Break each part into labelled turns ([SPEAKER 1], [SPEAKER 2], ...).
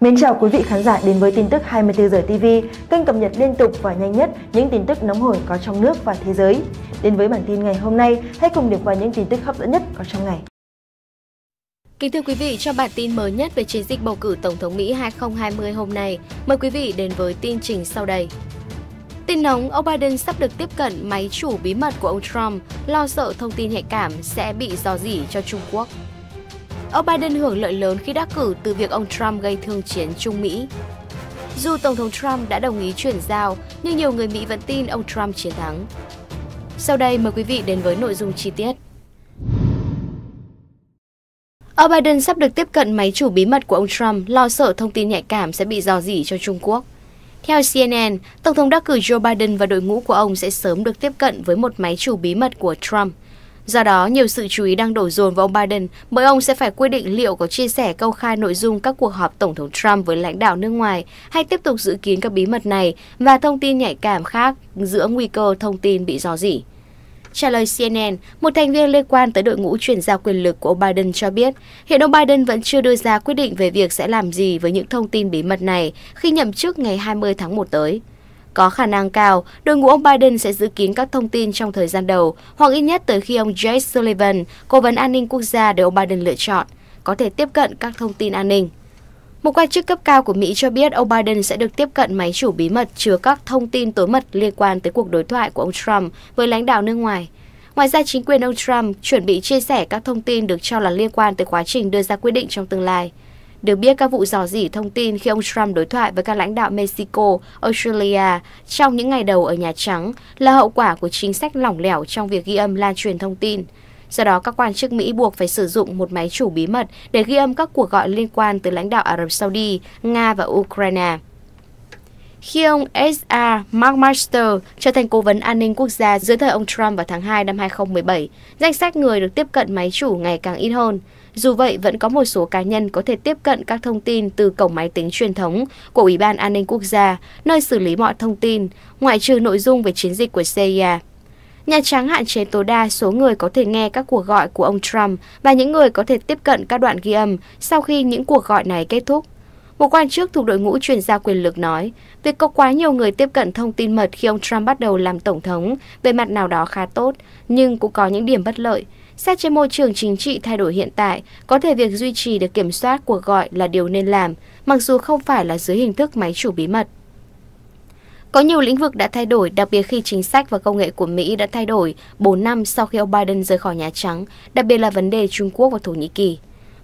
[SPEAKER 1] Mến chào quý vị khán giả đến với tin tức 24 giờ TV, kênh cập nhật liên tục và nhanh nhất những tin tức nóng hổi có trong nước và thế giới. Đến với bản tin ngày hôm nay, hãy cùng điểm qua những tin tức hấp dẫn nhất có trong ngày. Kính thưa quý vị, cho bản tin mới nhất về chiến dịch bầu cử Tổng thống Mỹ 2020 hôm nay, mời quý vị đến với tin trình sau đây. Tin nóng, ông Biden sắp được tiếp cận máy chủ bí mật của ông Trump, lo sợ thông tin nhạy cảm sẽ bị dò dỉ cho Trung Quốc. Ông Biden hưởng lợi lớn khi đắc cử từ việc ông Trump gây thương chiến Trung Mỹ. Dù Tổng thống Trump đã đồng ý chuyển giao, nhưng nhiều người Mỹ vẫn tin ông Trump chiến thắng. Sau đây mời quý vị đến với nội dung chi tiết. Ông Biden sắp được tiếp cận máy chủ bí mật của ông Trump, lo sợ thông tin nhạy cảm sẽ bị dò dỉ cho Trung Quốc. Theo CNN, Tổng thống đắc cử Joe Biden và đội ngũ của ông sẽ sớm được tiếp cận với một máy chủ bí mật của Trump – Do đó, nhiều sự chú ý đang đổ dồn vào ông Biden bởi ông sẽ phải quyết định liệu có chia sẻ câu khai nội dung các cuộc họp Tổng thống Trump với lãnh đạo nước ngoài hay tiếp tục giữ kín các bí mật này và thông tin nhạy cảm khác giữa nguy cơ thông tin bị dò dỉ. Trả lời CNN, một thành viên liên quan tới đội ngũ chuyển giao quyền lực của ông Biden cho biết, hiện ông Biden vẫn chưa đưa ra quyết định về việc sẽ làm gì với những thông tin bí mật này khi nhậm chức ngày 20 tháng 1 tới. Có khả năng cao, đội ngũ ông Biden sẽ giữ kín các thông tin trong thời gian đầu, hoặc ít nhất tới khi ông Jake Sullivan, cố vấn an ninh quốc gia được ông Biden lựa chọn, có thể tiếp cận các thông tin an ninh. Một quan chức cấp cao của Mỹ cho biết ông Biden sẽ được tiếp cận máy chủ bí mật chứa các thông tin tối mật liên quan tới cuộc đối thoại của ông Trump với lãnh đạo nước ngoài. Ngoài ra, chính quyền ông Trump chuẩn bị chia sẻ các thông tin được cho là liên quan tới quá trình đưa ra quyết định trong tương lai. Được biết các vụ dò dỉ thông tin khi ông Trump đối thoại với các lãnh đạo Mexico, Australia trong những ngày đầu ở Nhà Trắng là hậu quả của chính sách lỏng lẻo trong việc ghi âm lan truyền thông tin. Do đó, các quan chức Mỹ buộc phải sử dụng một máy chủ bí mật để ghi âm các cuộc gọi liên quan tới lãnh đạo Ả Rập Saudi, Nga và Ukraine. Khi ông S.A. Mark Master trở thành cố vấn an ninh quốc gia dưới thời ông Trump vào tháng 2 năm 2017, danh sách người được tiếp cận máy chủ ngày càng ít hơn. Dù vậy, vẫn có một số cá nhân có thể tiếp cận các thông tin từ cổng máy tính truyền thống của Ủy ban An ninh Quốc gia, nơi xử lý mọi thông tin, ngoại trừ nội dung về chiến dịch của CIA. Nhà Trắng hạn chế tối đa số người có thể nghe các cuộc gọi của ông Trump và những người có thể tiếp cận các đoạn ghi âm sau khi những cuộc gọi này kết thúc. Một quan chức thuộc đội ngũ chuyên gia quyền lực nói, việc có quá nhiều người tiếp cận thông tin mật khi ông Trump bắt đầu làm tổng thống về mặt nào đó khá tốt, nhưng cũng có những điểm bất lợi. Xét trên môi trường chính trị thay đổi hiện tại, có thể việc duy trì được kiểm soát cuộc gọi là điều nên làm, mặc dù không phải là dưới hình thức máy chủ bí mật. Có nhiều lĩnh vực đã thay đổi, đặc biệt khi chính sách và công nghệ của Mỹ đã thay đổi 4 năm sau khi ông Biden rời khỏi Nhà Trắng, đặc biệt là vấn đề Trung Quốc và Thổ Nhĩ Kỳ.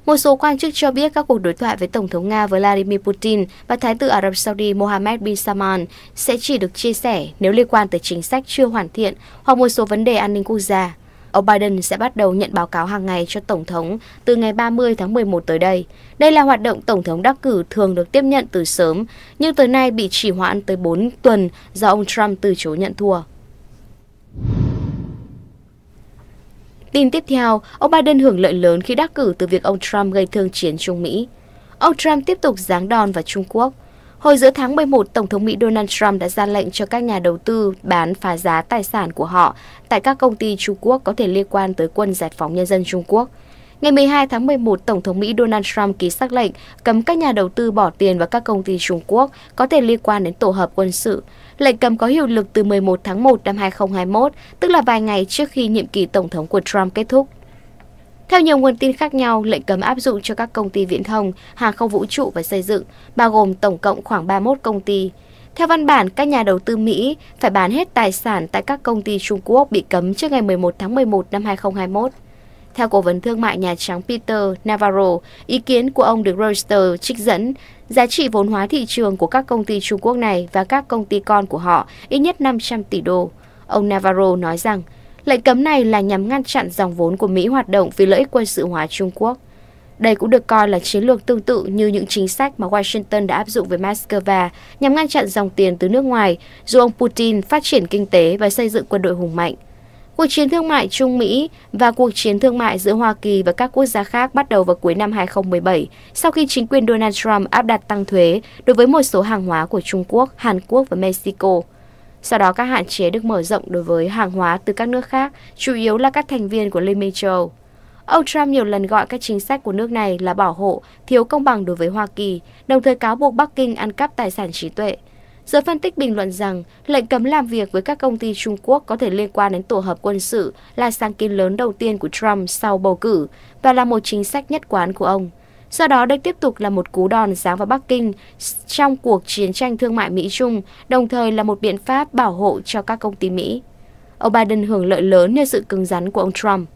[SPEAKER 1] Một số quan chức cho biết các cuộc đối thoại với Tổng thống Nga Vladimir Putin và Thái tử Ả Rập Saudi Mohammed bin Salman sẽ chỉ được chia sẻ nếu liên quan tới chính sách chưa hoàn thiện hoặc một số vấn đề an ninh quốc gia. Ông Biden sẽ bắt đầu nhận báo cáo hàng ngày cho Tổng thống từ ngày 30 tháng 11 tới đây. Đây là hoạt động Tổng thống đắc cử thường được tiếp nhận từ sớm, nhưng tới nay bị trì hoãn tới 4 tuần do ông Trump từ chối nhận thua. Tin tiếp theo, ông Biden hưởng lợi lớn khi đắc cử từ việc ông Trump gây thương chiến Trung Mỹ. Ông Trump tiếp tục giáng đòn vào Trung Quốc. Hồi giữa tháng 11, Tổng thống Mỹ Donald Trump đã ra lệnh cho các nhà đầu tư bán phá giá tài sản của họ tại các công ty Trung Quốc có thể liên quan tới quân giải phóng nhân dân Trung Quốc. Ngày 12 tháng 11, Tổng thống Mỹ Donald Trump ký xác lệnh cấm các nhà đầu tư bỏ tiền vào các công ty Trung Quốc có thể liên quan đến tổ hợp quân sự. Lệnh cấm có hiệu lực từ 11 tháng 1 năm 2021, tức là vài ngày trước khi nhiệm kỳ Tổng thống của Trump kết thúc. Theo nhiều nguồn tin khác nhau, lệnh cấm áp dụng cho các công ty viễn thông, hàng không vũ trụ và xây dựng, bao gồm tổng cộng khoảng 31 công ty. Theo văn bản, các nhà đầu tư Mỹ phải bán hết tài sản tại các công ty Trung Quốc bị cấm trước ngày 11 tháng 11 năm 2021. Theo cố vấn thương mại Nhà Trắng Peter Navarro, ý kiến của ông được Reuters trích dẫn, giá trị vốn hóa thị trường của các công ty Trung Quốc này và các công ty con của họ ít nhất 500 tỷ đô. Ông Navarro nói rằng Lệnh cấm này là nhằm ngăn chặn dòng vốn của Mỹ hoạt động vì lợi ích quân sự hóa Trung Quốc. Đây cũng được coi là chiến lược tương tự như những chính sách mà Washington đã áp dụng với Moscow nhằm ngăn chặn dòng tiền từ nước ngoài, dù ông Putin phát triển kinh tế và xây dựng quân đội hùng mạnh. Cuộc chiến thương mại Trung Mỹ và cuộc chiến thương mại giữa Hoa Kỳ và các quốc gia khác bắt đầu vào cuối năm 2017 sau khi chính quyền Donald Trump áp đặt tăng thuế đối với một số hàng hóa của Trung Quốc, Hàn Quốc và Mexico. Sau đó các hạn chế được mở rộng đối với hàng hóa từ các nước khác, chủ yếu là các thành viên của Liên minh châu Âu. Ông Trump nhiều lần gọi các chính sách của nước này là bảo hộ, thiếu công bằng đối với Hoa Kỳ, đồng thời cáo buộc Bắc Kinh ăn cắp tài sản trí tuệ. Giới phân tích bình luận rằng lệnh cấm làm việc với các công ty Trung Quốc có thể liên quan đến tổ hợp quân sự là sáng kiến lớn đầu tiên của Trump sau bầu cử và là một chính sách nhất quán của ông do đó đây tiếp tục là một cú đòn giáng vào Bắc Kinh trong cuộc chiến tranh thương mại Mỹ-Trung, đồng thời là một biện pháp bảo hộ cho các công ty Mỹ. Ông Biden hưởng lợi lớn nhờ sự cứng rắn của ông Trump.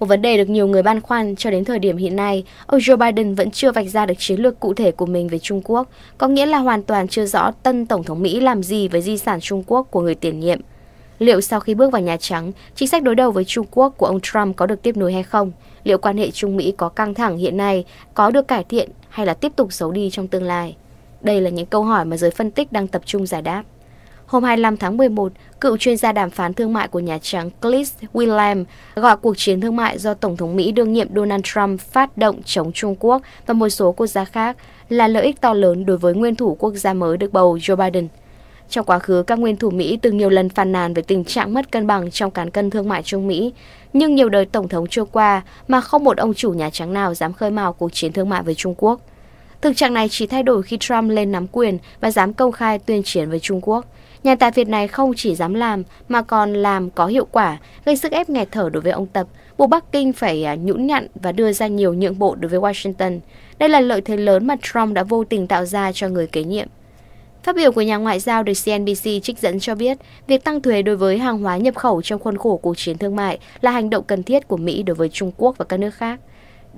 [SPEAKER 1] Một vấn đề được nhiều người băn khoăn cho đến thời điểm hiện nay, ông Joe Biden vẫn chưa vạch ra được chiến lược cụ thể của mình về Trung Quốc, có nghĩa là hoàn toàn chưa rõ tân Tổng thống Mỹ làm gì với di sản Trung Quốc của người tiền nhiệm. Liệu sau khi bước vào Nhà Trắng, chính sách đối đầu với Trung Quốc của ông Trump có được tiếp nối hay không? Liệu quan hệ Trung Mỹ có căng thẳng hiện nay có được cải thiện hay là tiếp tục xấu đi trong tương lai? Đây là những câu hỏi mà giới phân tích đang tập trung giải đáp. Hôm 25 tháng 11, cựu chuyên gia đàm phán thương mại của Nhà Trắng Chris Willam gọi cuộc chiến thương mại do Tổng thống Mỹ đương nhiệm Donald Trump phát động chống Trung Quốc và một số quốc gia khác là lợi ích to lớn đối với nguyên thủ quốc gia mới được bầu Joe Biden – trong quá khứ, các nguyên thủ Mỹ từng nhiều lần phàn nàn về tình trạng mất cân bằng trong cán cân thương mại Trung Mỹ, nhưng nhiều đời tổng thống trôi qua mà không một ông chủ Nhà Trắng nào dám khơi mào cuộc chiến thương mại với Trung Quốc. Thực trạng này chỉ thay đổi khi Trump lên nắm quyền và dám công khai tuyên chiến với Trung Quốc. Nhà tài Việt này không chỉ dám làm mà còn làm có hiệu quả, gây sức ép nghẹt thở đối với ông Tập, buộc Bắc Kinh phải à, nhũn nhặn và đưa ra nhiều nhượng bộ đối với Washington. Đây là lợi thế lớn mà Trump đã vô tình tạo ra cho người kế nhiệm. Phát biểu của nhà ngoại giao được CNBC trích dẫn cho biết, việc tăng thuế đối với hàng hóa nhập khẩu trong khuôn khổ cuộc chiến thương mại là hành động cần thiết của Mỹ đối với Trung Quốc và các nước khác.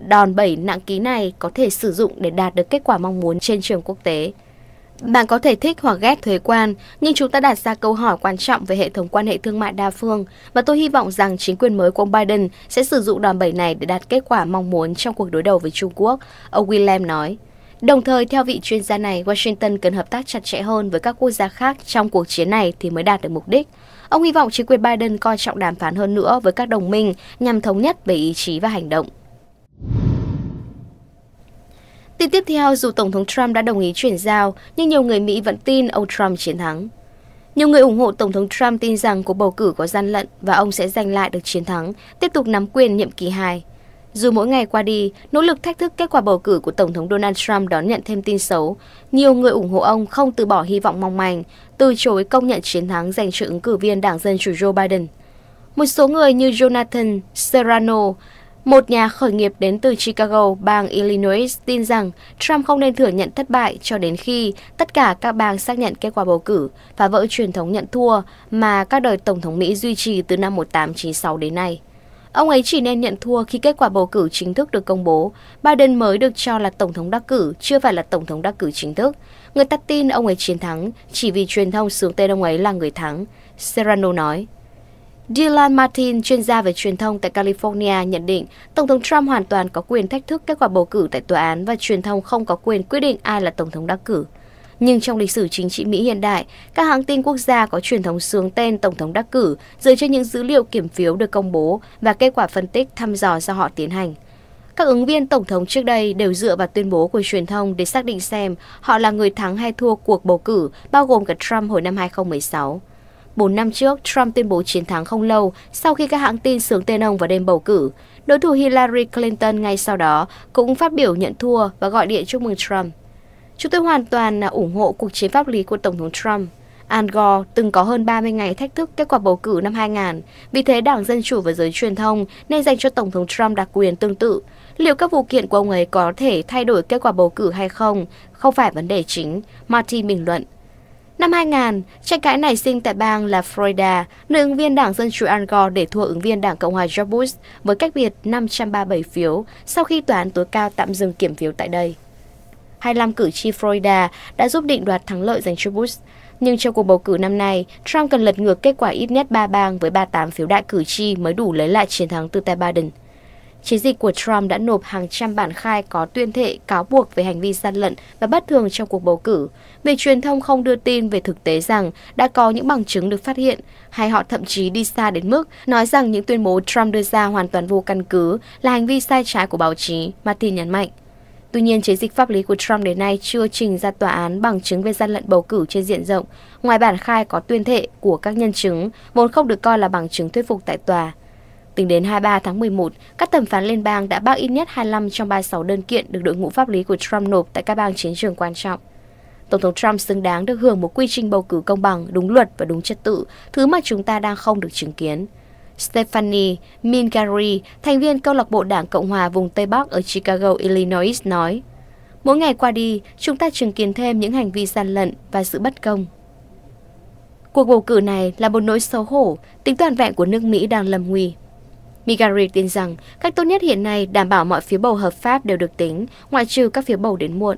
[SPEAKER 1] Đòn bẩy nặng ký này có thể sử dụng để đạt được kết quả mong muốn trên trường quốc tế. Bạn có thể thích hoặc ghét thuế quan, nhưng chúng ta đặt ra câu hỏi quan trọng về hệ thống quan hệ thương mại đa phương và tôi hy vọng rằng chính quyền mới của ông Biden sẽ sử dụng đòn bẩy này để đạt kết quả mong muốn trong cuộc đối đầu với Trung Quốc, ông William nói. Đồng thời, theo vị chuyên gia này, Washington cần hợp tác chặt chẽ hơn với các quốc gia khác trong cuộc chiến này thì mới đạt được mục đích. Ông hy vọng chính quyền Biden coi trọng đàm phán hơn nữa với các đồng minh nhằm thống nhất về ý chí và hành động. Tin tiếp theo, dù Tổng thống Trump đã đồng ý chuyển giao, nhưng nhiều người Mỹ vẫn tin ông Trump chiến thắng. Nhiều người ủng hộ Tổng thống Trump tin rằng cuộc bầu cử có gian lận và ông sẽ giành lại được chiến thắng, tiếp tục nắm quyền nhiệm kỳ 2. Dù mỗi ngày qua đi, nỗ lực thách thức kết quả bầu cử của Tổng thống Donald Trump đón nhận thêm tin xấu, nhiều người ủng hộ ông không từ bỏ hy vọng mong manh, từ chối công nhận chiến thắng giành cho ứng cử viên Đảng Dân Chủ Joe Biden. Một số người như Jonathan Serrano, một nhà khởi nghiệp đến từ Chicago, bang Illinois, tin rằng Trump không nên thừa nhận thất bại cho đến khi tất cả các bang xác nhận kết quả bầu cử phá vỡ truyền thống nhận thua mà các đời Tổng thống Mỹ duy trì từ năm 1896 đến nay. Ông ấy chỉ nên nhận thua khi kết quả bầu cử chính thức được công bố. Biden mới được cho là tổng thống đắc cử, chưa phải là tổng thống đắc cử chính thức. Người ta tin ông ấy chiến thắng chỉ vì truyền thông sướng tên ông ấy là người thắng, Serrano nói. Dylan Martin, chuyên gia về truyền thông tại California, nhận định Tổng thống Trump hoàn toàn có quyền thách thức kết quả bầu cử tại tòa án và truyền thông không có quyền quyết định ai là Tổng thống đắc cử. Nhưng trong lịch sử chính trị Mỹ hiện đại, các hãng tin quốc gia có truyền thống sướng tên Tổng thống đắc cử dựa trên những dữ liệu kiểm phiếu được công bố và kết quả phân tích thăm dò do họ tiến hành. Các ứng viên tổng thống trước đây đều dựa vào tuyên bố của truyền thông để xác định xem họ là người thắng hay thua cuộc bầu cử, bao gồm cả Trump hồi năm 2016. Bốn năm trước, Trump tuyên bố chiến thắng không lâu sau khi các hãng tin sướng tên ông vào đêm bầu cử. Đối thủ Hillary Clinton ngay sau đó cũng phát biểu nhận thua và gọi điện chúc mừng Trump. Chúng tôi hoàn toàn à, ủng hộ cuộc chiến pháp lý của Tổng thống Trump. Al Gore từng có hơn 30 ngày thách thức kết quả bầu cử năm 2000, vì thế Đảng Dân Chủ và giới truyền thông nên dành cho Tổng thống Trump đặc quyền tương tự. Liệu các vụ kiện của ông ấy có thể thay đổi kết quả bầu cử hay không, không phải vấn đề chính, Marty bình luận. Năm 2000, tranh cãi nảy sinh tại bang là Florida, nơi ứng viên Đảng Dân Chủ Al Gore để thua ứng viên Đảng Cộng hòa George Bush với cách biệt 537 phiếu sau khi tòa án tối cao tạm dừng kiểm phiếu tại đây. 25 cử tri Florida đã giúp định đoạt thắng lợi dành cho Bush. Nhưng trong cuộc bầu cử năm nay, Trump cần lật ngược kết quả ít nhất 3 bang với 38 phiếu đại cử tri mới đủ lấy lại chiến thắng từ tay Biden. Chiến dịch của Trump đã nộp hàng trăm bản khai có tuyên thệ cáo buộc về hành vi gian lận và bất thường trong cuộc bầu cử, vì truyền thông không đưa tin về thực tế rằng đã có những bằng chứng được phát hiện, hay họ thậm chí đi xa đến mức nói rằng những tuyên bố Trump đưa ra hoàn toàn vô căn cứ là hành vi sai trái của báo chí, Martin nhấn mạnh. Tuy nhiên, chiến dịch pháp lý của Trump đến nay chưa trình ra tòa án bằng chứng về gian lận bầu cử trên diện rộng, ngoài bản khai có tuyên thệ của các nhân chứng, vốn không được coi là bằng chứng thuyết phục tại tòa. Tính đến 23 tháng 11, các thẩm phán liên bang đã bác ít nhất 25 trong 36 đơn kiện được đội ngũ pháp lý của Trump nộp tại các bang chiến trường quan trọng. Tổng thống Trump xứng đáng được hưởng một quy trình bầu cử công bằng, đúng luật và đúng trật tự, thứ mà chúng ta đang không được chứng kiến. Stephanie Mingari, thành viên câu lạc bộ Đảng Cộng hòa vùng Tây Bắc ở Chicago, Illinois nói, Mỗi ngày qua đi, chúng ta chứng kiến thêm những hành vi gian lận và sự bất công. Cuộc bầu cử này là một nỗi xấu hổ, tính toàn vẹn của nước Mỹ đang lầm nguy. Migari tin rằng cách tốt nhất hiện nay đảm bảo mọi phiếu bầu hợp pháp đều được tính, ngoại trừ các phiếu bầu đến muộn.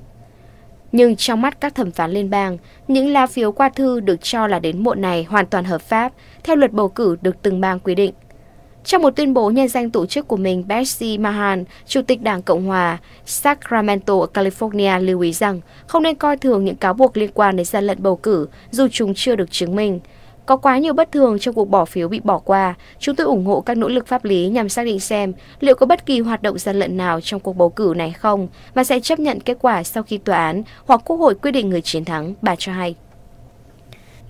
[SPEAKER 1] Nhưng trong mắt các thẩm phán liên bang, những lá phiếu qua thư được cho là đến muộn này hoàn toàn hợp pháp, theo luật bầu cử được từng bang quy định. Trong một tuyên bố nhân danh tổ chức của mình, Betsy Mahan, Chủ tịch Đảng Cộng hòa Sacramento, California lưu ý rằng không nên coi thường những cáo buộc liên quan đến gian lận bầu cử dù chúng chưa được chứng minh. Có quá nhiều bất thường trong cuộc bỏ phiếu bị bỏ qua, chúng tôi ủng hộ các nỗ lực pháp lý nhằm xác định xem liệu có bất kỳ hoạt động gian lận nào trong cuộc bầu cử này không và sẽ chấp nhận kết quả sau khi tòa án hoặc quốc hội quyết định người chiến thắng, bà cho hay.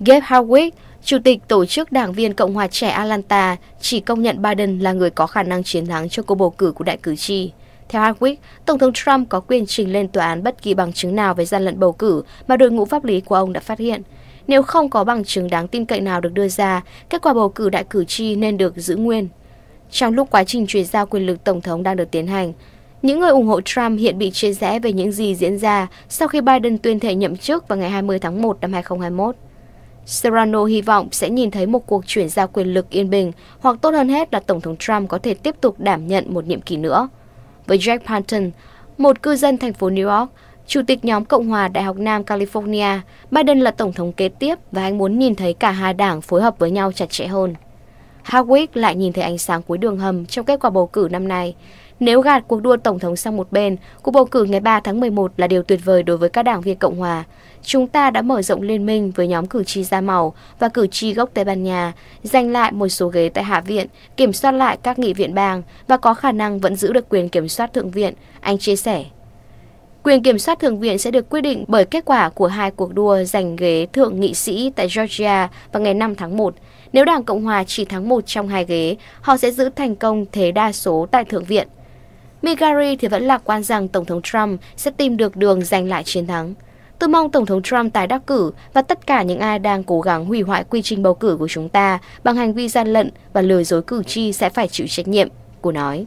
[SPEAKER 1] Gabe Howick, Chủ tịch Tổ chức Đảng viên Cộng hòa trẻ Atlanta chỉ công nhận Biden là người có khả năng chiến thắng cho cuộc bầu cử của đại cử tri. Theo Hardwick, Tổng thống Trump có quyền trình lên tòa án bất kỳ bằng chứng nào về gian lận bầu cử mà đội ngũ pháp lý của ông đã phát hiện. Nếu không có bằng chứng đáng tin cậy nào được đưa ra, kết quả bầu cử đại cử tri nên được giữ nguyên. Trong lúc quá trình chuyển giao quyền lực tổng thống đang được tiến hành, những người ủng hộ Trump hiện bị chia rẽ về những gì diễn ra sau khi Biden tuyên thệ nhậm chức vào ngày 20 tháng 1 năm 2021. Serrano hy vọng sẽ nhìn thấy một cuộc chuyển giao quyền lực yên bình hoặc tốt hơn hết là Tổng thống Trump có thể tiếp tục đảm nhận một nhiệm kỳ nữa. Với Jack Panton, một cư dân thành phố New York, Chủ tịch nhóm Cộng hòa Đại học Nam California, Biden là tổng thống kế tiếp và anh muốn nhìn thấy cả hai đảng phối hợp với nhau chặt chẽ hơn. Harwick lại nhìn thấy ánh sáng cuối đường hầm trong kết quả bầu cử năm nay. Nếu gạt cuộc đua tổng thống sang một bên, cuộc bầu cử ngày 3 tháng 11 là điều tuyệt vời đối với các đảng viên Cộng hòa. Chúng ta đã mở rộng liên minh với nhóm cử tri da màu và cử tri gốc Tây Ban Nha, giành lại một số ghế tại Hạ viện, kiểm soát lại các nghị viện bang và có khả năng vẫn giữ được quyền kiểm soát Thượng viện, anh chia sẻ. Quyền kiểm soát thượng viện sẽ được quyết định bởi kết quả của hai cuộc đua giành ghế thượng nghị sĩ tại Georgia vào ngày 5 tháng 1. Nếu Đảng Cộng hòa chỉ thắng một trong hai ghế, họ sẽ giữ thành công thế đa số tại thượng viện. Migari thì vẫn lạc quan rằng Tổng thống Trump sẽ tìm được đường giành lại chiến thắng. Tôi mong Tổng thống Trump tái đắc cử và tất cả những ai đang cố gắng hủy hoại quy trình bầu cử của chúng ta bằng hành vi gian lận và lừa dối cử tri sẽ phải chịu trách nhiệm, cô nói.